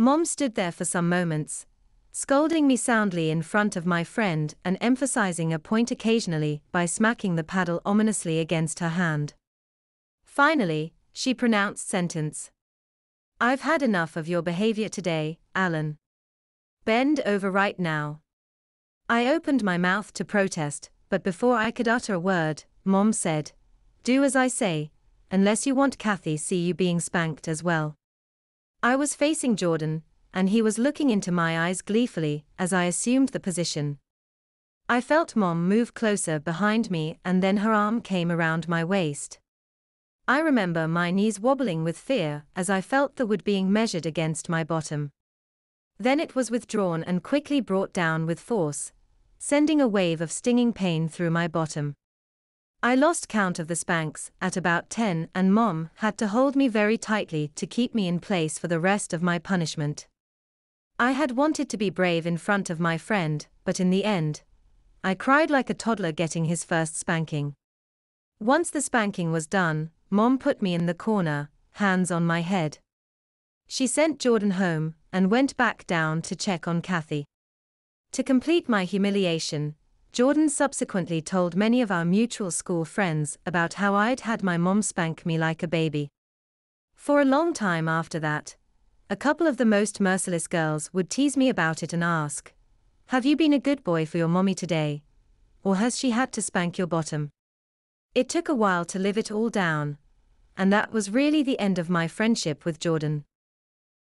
Mom stood there for some moments, scolding me soundly in front of my friend and emphasizing a point occasionally by smacking the paddle ominously against her hand. Finally, she pronounced sentence. I've had enough of your behavior today, Alan. Bend over right now. I opened my mouth to protest, but before I could utter a word, Mom said, Do as I say, unless you want Kathy see you being spanked as well. I was facing Jordan, and he was looking into my eyes gleefully as I assumed the position. I felt Mom move closer behind me and then her arm came around my waist. I remember my knees wobbling with fear as I felt the wood being measured against my bottom. Then it was withdrawn and quickly brought down with force, sending a wave of stinging pain through my bottom. I lost count of the spanks at about 10 and mom had to hold me very tightly to keep me in place for the rest of my punishment. I had wanted to be brave in front of my friend, but in the end, I cried like a toddler getting his first spanking. Once the spanking was done, mom put me in the corner, hands on my head. She sent Jordan home and went back down to check on Kathy. To complete my humiliation, Jordan subsequently told many of our mutual school friends about how I'd had my mom spank me like a baby. For a long time after that, a couple of the most merciless girls would tease me about it and ask, Have you been a good boy for your mommy today? Or has she had to spank your bottom? It took a while to live it all down, and that was really the end of my friendship with Jordan.